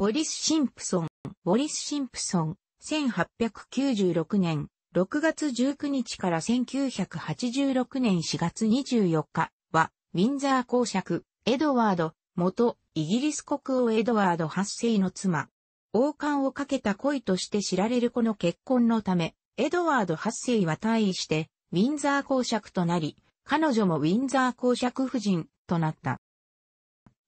ウォリス・シンプソン、ウォリス・シンプソン、1896年6月19日から1986年4月24日は、ウィンザー公爵、エドワード、元、イギリス国王エドワード8世の妻。王冠をかけた恋として知られるこの結婚のため、エドワード8世は退位して、ウィンザー公爵となり、彼女もウィンザー公爵夫人となった。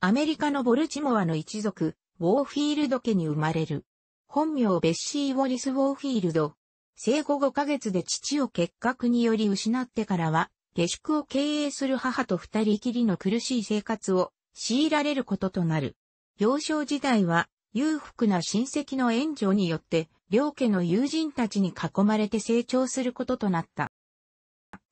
アメリカのボルチモアの一族、ウォーフィールド家に生まれる。本名ベッシー・ウォリス・ウォーフィールド。生後5ヶ月で父を結核により失ってからは、下宿を経営する母と二人きりの苦しい生活を強いられることとなる。幼少時代は裕福な親戚の援助によって、両家の友人たちに囲まれて成長することとなった。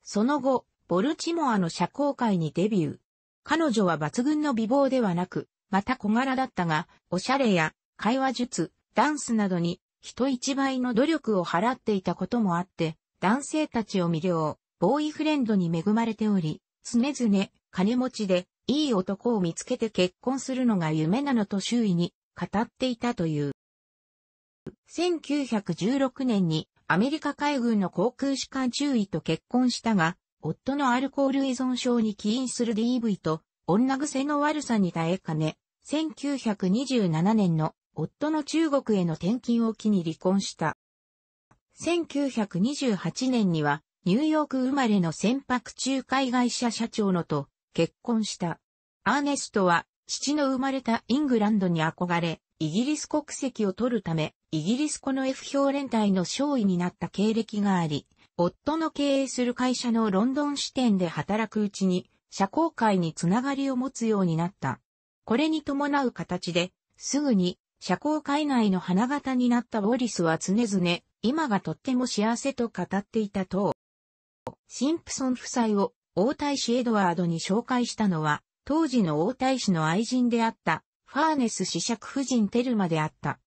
その後、ボルチモアの社交界にデビュー。彼女は抜群の美貌ではなく、また小柄だったが、おしゃれや会話術、ダンスなどに人一倍の努力を払っていたこともあって、男性たちを魅了、ボーイフレンドに恵まれており、常々金持ちでいい男を見つけて結婚するのが夢なのと周囲に語っていたという。1916年にアメリカ海軍の航空士官中尉と結婚したが、夫のアルコール依存症に起因する DV と女癖の悪さに耐えかね、1927年の夫の中国への転勤を機に離婚した。1928年にはニューヨーク生まれの船舶仲介会社社長のと結婚した。アーネストは父の生まれたイングランドに憧れ、イギリス国籍を取るため、イギリスこの F 評連隊の少尉になった経歴があり、夫の経営する会社のロンドン支店で働くうちに、社交界につながりを持つようになった。これに伴う形で、すぐに、社交界内の花形になったボリスは常々、今がとっても幸せと語っていたと。シンプソン夫妻を王太子エドワードに紹介したのは、当時の王太子の愛人であった、ファーネス子爵夫人テルマであった。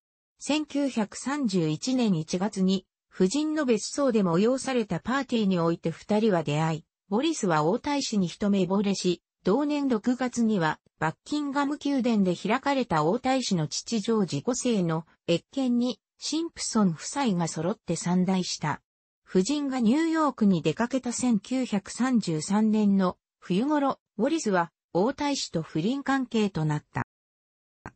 1931年1月に、夫人の別荘で催されたパーティーにおいて二人は出会い、ボリスは王太子に一目惚れし、同年6月には、バッキンガム宮殿で開かれた王太子の父ジョージ5世の謁見に、シンプソン夫妻が揃って参大した。夫人がニューヨークに出かけた1933年の冬頃、ウォリスは王太子と不倫関係となった。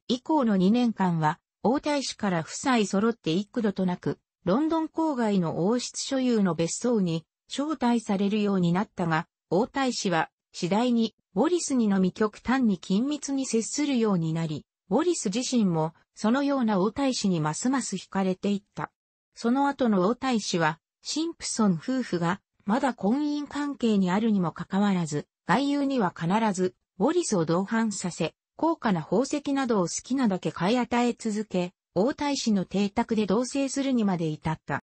以降の2年間は、王太子から夫妻揃って幾度となく、ロンドン郊外の王室所有の別荘に招待されるようになったが、王太子は次第にウォリスにのみ極端に緊密に接するようになり、ウォリス自身もそのような王太子にますます惹かれていった。その後の王太子は、シンプソン夫婦がまだ婚姻関係にあるにもかかわらず、外遊には必ずウォリスを同伴させ、高価な宝石などを好きなだけ買い与え続け、王太子の邸宅で同棲するにまで至った。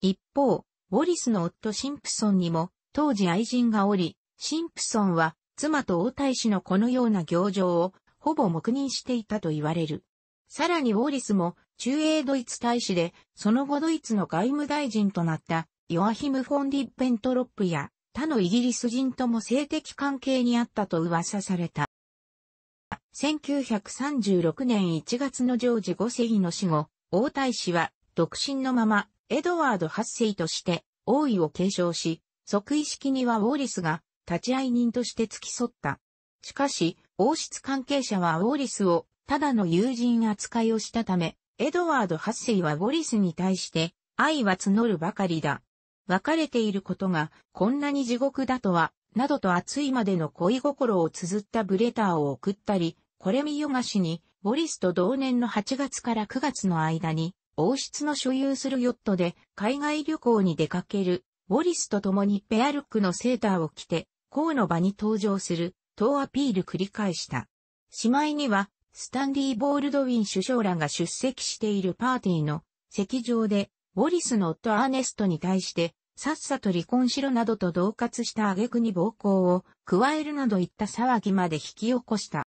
一方、ウォリスの夫シンプソンにも当時愛人がおり、シンプソンは妻と王太子のこのような行情を、ほぼ黙認していたと言われる。さらにウォーリスも、中英ドイツ大使で、その後ドイツの外務大臣となった、ヨアヒム・フォン・ディッペントロップや、他のイギリス人とも性的関係にあったと噂された。1936年1月のジョージ5世の死後、王太子は独身のままエドワード8世として王位を継承し、即位式にはウォーリスが立会人として付き添った。しかし、王室関係者はウォリスをただの友人扱いをしたため、エドワード8世はウォリスに対して愛は募るばかりだ。別れていることがこんなに地獄だとは、などと熱いまでの恋心を綴ったブレターを送ったり、これ見よがしに、ウォリスと同年の8月から9月の間に、王室の所有するヨットで海外旅行に出かける、ウォリスと共にペアルックのセーターを着て、公の場に登場する、とアピール繰り返した。しまいには、スタンディ・ボールドウィン首相らが出席しているパーティーの席上で、ボリスの夫アーネストに対して、さっさと離婚しろなどと同喝した挙句に暴行を加えるなどいった騒ぎまで引き起こした。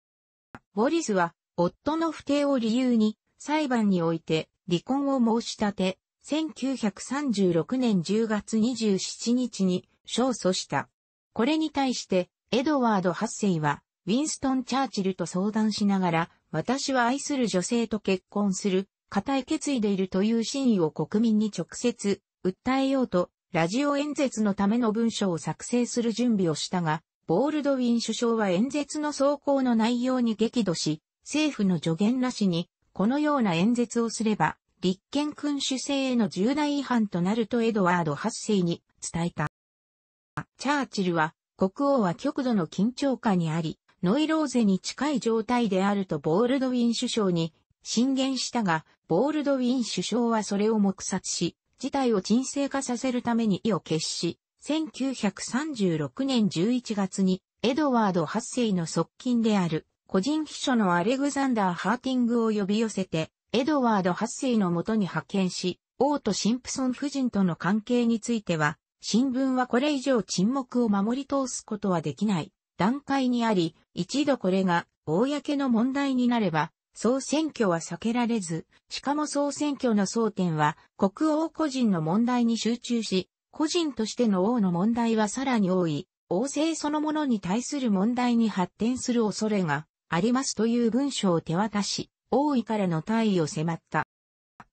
ボリスは、夫の不定を理由に、裁判において離婚を申し立て、1936年10月27日に勝訴した。これに対して、エドワード8世は、ウィンストン・チャーチルと相談しながら、私は愛する女性と結婚する、固い決意でいるという真意を国民に直接、訴えようと、ラジオ演説のための文書を作成する準備をしたが、ボールドウィン首相は演説の走行の内容に激怒し、政府の助言なしに、このような演説をすれば、立憲君主制への重大違反となるとエドワード8世に伝えた。チャーチルは、国王は極度の緊張下にあり、ノイローゼに近い状態であるとボールドウィン首相に進言したが、ボールドウィン首相はそれを黙殺し、事態を沈静化させるために意を決し、1936年11月にエドワード8世の側近である個人秘書のアレグザンダー・ハーティングを呼び寄せて、エドワード8世のもとに派遣し、王とシンプソン夫人との関係については、新聞はこれ以上沈黙を守り通すことはできない段階にあり、一度これが公の問題になれば、総選挙は避けられず、しかも総選挙の争点は国王個人の問題に集中し、個人としての王の問題はさらに多い、王政そのものに対する問題に発展する恐れがありますという文書を手渡し、王位からの退位を迫った。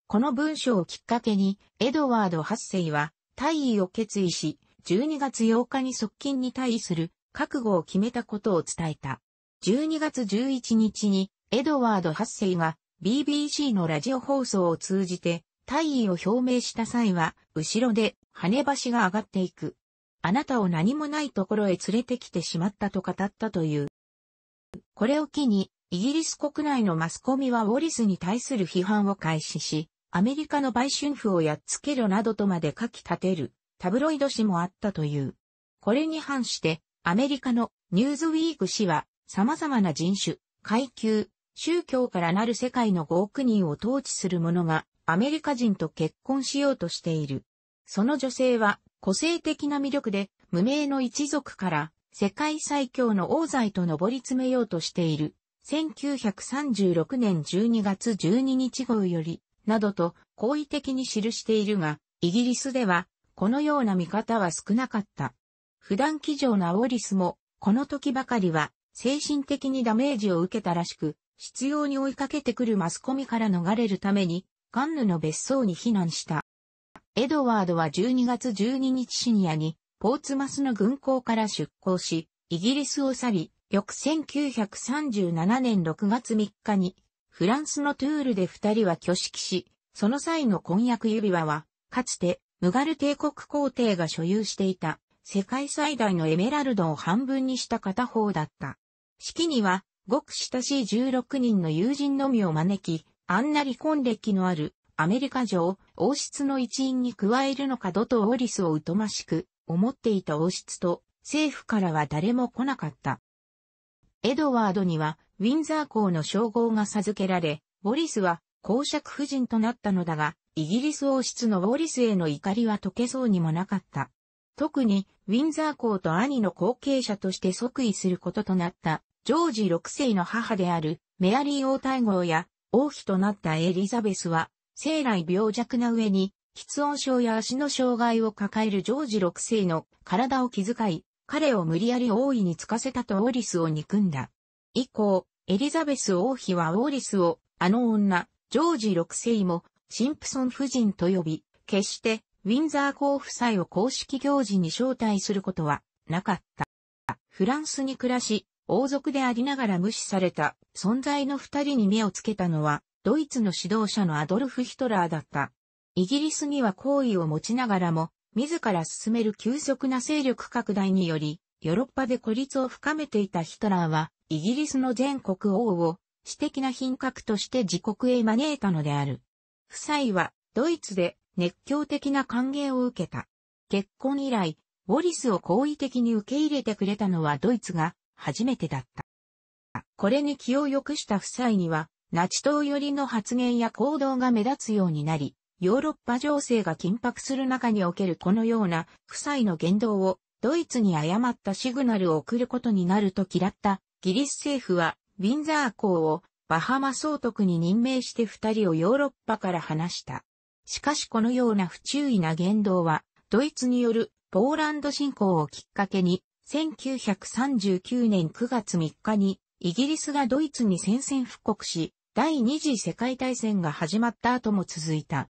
この文書をきっかけに、エドワード8世は、退位を決意し、12月8日に側近に退位する覚悟を決めたことを伝えた。12月11日にエドワード8世が BBC のラジオ放送を通じて退位を表明した際は、後ろで跳ね橋が上がっていく。あなたを何もないところへ連れてきてしまったと語ったという。これを機に、イギリス国内のマスコミはウォリスに対する批判を開始し、アメリカの売春婦をやっつけろなどとまで書き立てる、タブロイド紙もあったという。これに反して、アメリカのニューズウィーク氏は、様々な人種、階級、宗教からなる世界の5億人を統治する者が、アメリカ人と結婚しようとしている。その女性は、個性的な魅力で、無名の一族から、世界最強の王座へと上り詰めようとしている。1936年12月12日号より、などと好意的に記しているが、イギリスでは、このような見方は少なかった。普段騎乗アオリスも、この時ばかりは、精神的にダメージを受けたらしく、必要に追いかけてくるマスコミから逃れるために、カンヌの別荘に避難した。エドワードは12月12日深夜に、ポーツマスの軍港から出港し、イギリスを去り、翌1937年6月3日に、フランスのトゥールで二人は挙式し、その際の婚約指輪は、かつて、ムガル帝国皇帝が所有していた、世界最大のエメラルドを半分にした片方だった。式には、ごく親しい16人の友人のみを招き、あんな離婚歴のある、アメリカ城、王室の一員に加えるのかドとオリスを疎ましく、思っていた王室と、政府からは誰も来なかった。エドワードには、ウィンザー公の称号が授けられ、ウォリスは公爵夫人となったのだが、イギリス王室のウォリスへの怒りは解けそうにもなかった。特に、ウィンザー公と兄の後継者として即位することとなった、ジョージ6世の母である、メアリー王太后や、王妃となったエリザベスは、生来病弱な上に、喫音症や足の障害を抱えるジョージ6世の体を気遣い、彼を無理やり王位につかせたとオリスを憎んだ。以降、エリザベス王妃はオーリスを、あの女、ジョージ6世も、シンプソン夫人と呼び、決してウィンザー公夫妻を公式行事に招待することはなかった。フランスに暮らし、王族でありながら無視された存在の二人に目をつけたのは、ドイツの指導者のアドルフ・ヒトラーだった。イギリスには好意を持ちながらも、自ら進める急速な勢力拡大により、ヨーロッパで孤立を深めていたヒトラーは、イギリスの全国王を、私的な品格として自国へ招いたのである。夫妻は、ドイツで熱狂的な歓迎を受けた。結婚以来、ウォリスを好意的に受け入れてくれたのはドイツが初めてだった。これに気を良くした夫妻には、ナチ党寄りの発言や行動が目立つようになり、ヨーロッパ情勢が緊迫する中におけるこのような夫妻の言動をドイツに誤ったシグナルを送ることになると嫌ったギリス政府は、ウィンザー公をバハマ総督に任命して二人をヨーロッパから離した。しかしこのような不注意な言動は、ドイツによるポーランド侵攻をきっかけに、1939年9月3日に、イギリスがドイツに宣戦布告し、第二次世界大戦が始まった後も続いた。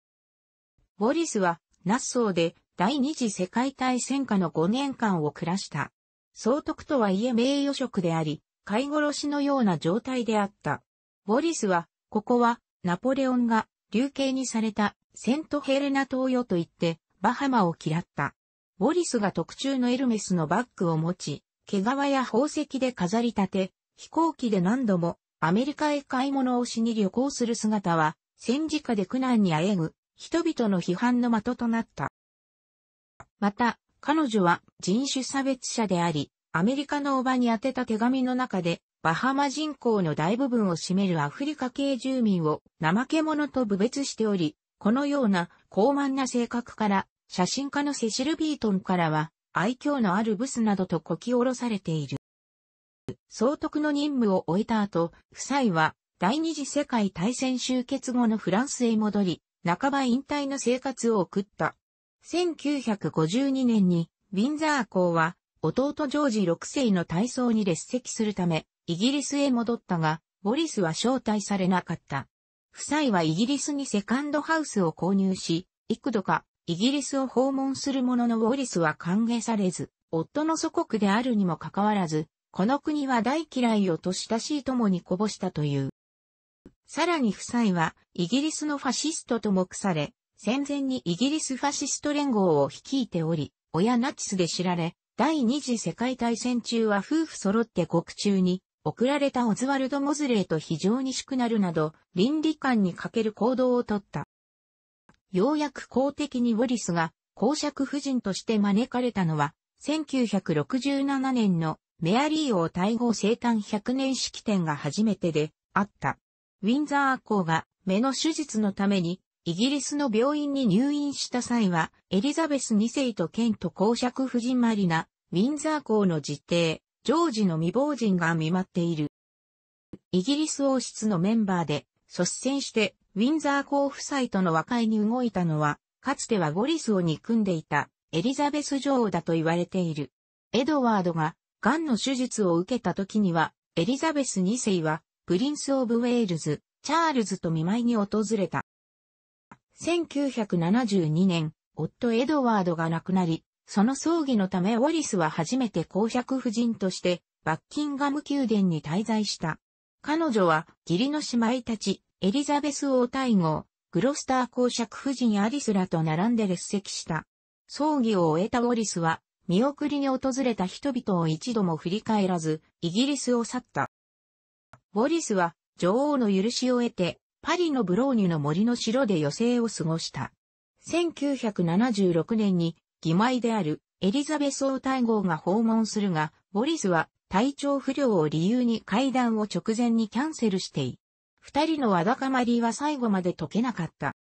ウォリスは、ナッソーで第二次世界大戦下の5年間を暮らした。総督とはいえ名誉職であり、飼い殺しのような状態であった。ボリスは、ここは、ナポレオンが、流刑にされた、セントヘレナ島よと言って、バハマを嫌った。ボリスが特注のエルメスのバッグを持ち、毛皮や宝石で飾り立て、飛行機で何度もアメリカへ買い物をしに旅行する姿は、戦時下で苦難にあえぐ、人々の批判の的となった。また、彼女は人種差別者であり、アメリカのおばに宛てた手紙の中で、バハマ人口の大部分を占めるアフリカ系住民を怠け者と部別しており、このような高慢な性格から、写真家のセシル・ビートンからは、愛嬌のあるブスなどとこき下ろされている。総督の任務を終えた後、夫妻は第二次世界大戦終結後のフランスへ戻り、半ば引退の生活を送った。1952年に、ウィンザー校は弟ジョージ6世の体操に列席するため、イギリスへ戻ったが、ボリスは招待されなかった。夫妻はイギリスにセカンドハウスを購入し、幾度かイギリスを訪問するもののウォリスは歓迎されず、夫の祖国であるにもかかわらず、この国は大嫌いをと親しい友にこぼしたという。さらに夫妻はイギリスのファシストと目され、戦前にイギリスファシスト連合を率いており、親ナチスで知られ、第二次世界大戦中は夫婦揃って国中に送られたオズワルド・モズレーと非常にしくなるなど、倫理観に欠ける行動をとった。ようやく公的にウォリスが公爵夫人として招かれたのは、1967年のメアリー王対号生誕100年式典が初めてであった。ウィンザー校が目の手術のためにイギリスの病院に入院した際は、エリザベス2世とケント公爵夫人マリナ、ウィンザー公の実弟、ジョージの未亡人が見舞っている。イギリス王室のメンバーで、率先して、ウィンザー公夫妻との和解に動いたのは、かつてはゴリスを憎んでいた、エリザベス女王だと言われている。エドワードが、癌の手術を受けた時には、エリザベス2世は、プリンス・オブ・ウェールズ、チャールズと見舞いに訪れた。1972年、夫エドワードが亡くなり、その葬儀のためウォリスは初めて公爵夫人として、バッキンガム宮殿に滞在した。彼女は、義理の姉妹たち、エリザベス王大号、グロスター公爵夫人アリスらと並んで列席した。葬儀を終えたウォリスは、見送りに訪れた人々を一度も振り返らず、イギリスを去った。ウォリスは、女王の許しを得て、パリのブローニュの森の城で余生を過ごした。1976年に、義妹であるエリザベス王太后が訪問するが、ボリスは体調不良を理由に会談を直前にキャンセルしてい。二人のわだかまりは最後まで解けなかった。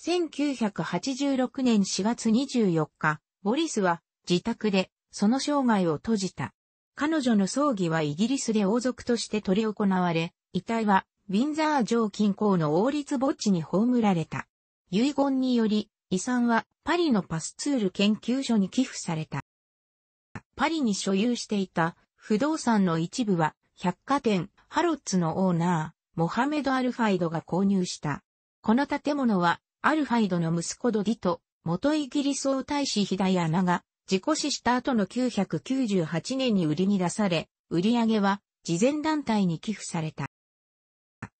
1986年4月24日、ボリスは自宅でその生涯を閉じた。彼女の葬儀はイギリスで王族として取り行われ、遺体はウィンザー城近郊の王立墓地に葬られた。遺言により、遺産はパリのパスツール研究所に寄付された。パリに所有していた不動産の一部は百貨店ハロッツのオーナー、モハメド・アルファイドが購入した。この建物はアルファイドの息子ドディと元イギリス王太子ヒダヤナが自己死した後の998年に売りに出され、売り上げは慈善団体に寄付された。